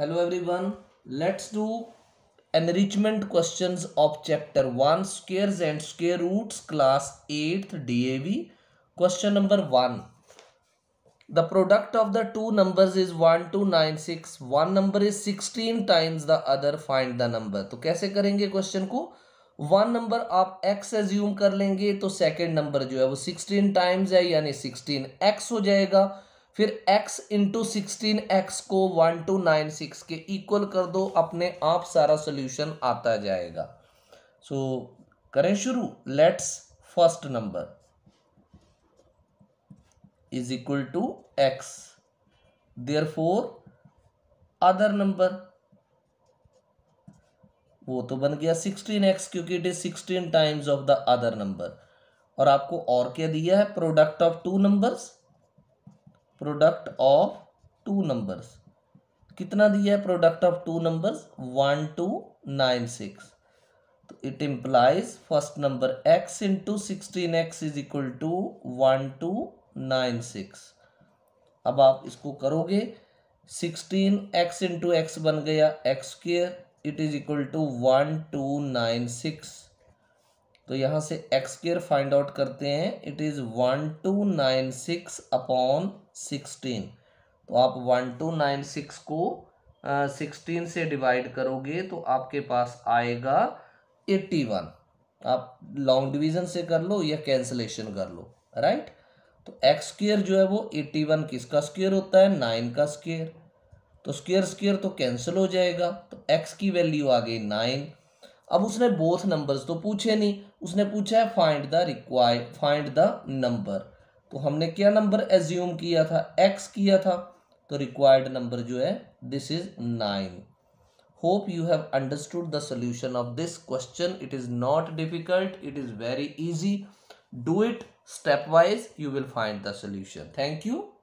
hello everyone let's do enrichment questions of chapter one squares and square roots class eight DAV question number one the product of the two numbers is one two nine six one number is sixteen times the other find the number तो कैसे करेंगे question को one number आप x assume कर लेंगे तो second number जो है वो सिक्सटीन टाइम्स है यानी सिक्सटीन एक्स हो जाएगा फिर x इंटू सिक्सटीन एक्स को वन टू नाइन सिक्स के इक्वल कर दो अपने आप सारा सोल्यूशन आता जाएगा सो so, करें शुरू let's first number is equal to x therefore other number वो तो बन गया सिक्सटीन एक्स क्योंकि it is sixteen times of the other number और आपको और क्या दिया है product of two numbers product of two numbers कितना दिया है product of two numbers one two nine six तो it implies first number x into sixteen x is equal to one two nine six अब आप इसको करोगे sixteen x into x बन गया x square it is equal to one two nine six तो यहाँ से एक्स स्क्र फाइंड आउट करते हैं it is one two nine six upon sixteen तो आप वन टू नाइन सिक्स को सिक्सटीन से डिवाइड करोगे तो आपके पास आएगा एट्टी वन आप लॉन्ग डिवीजन से कर लो या कैंसलेशन कर लो राइट तो एक्स स्क्र जो है वो एट्टी वन किसका स्क्र होता है नाइन का स्क्र तो स्क्र स्क्र तो कैंसिल हो जाएगा तो एक्स की वैल्यू आ गई नाइन अब उसने बोथ नंबर्स तो पूछे नहीं उसने पूछा है find the require find the number तो हमने क्या नंबर एज्यूम किया था एक्स किया था तो रिक्वायर्ड नंबर जो है this is nine hope you have understood the solution of this question it is not difficult it is very easy do it step wise you will find the solution thank you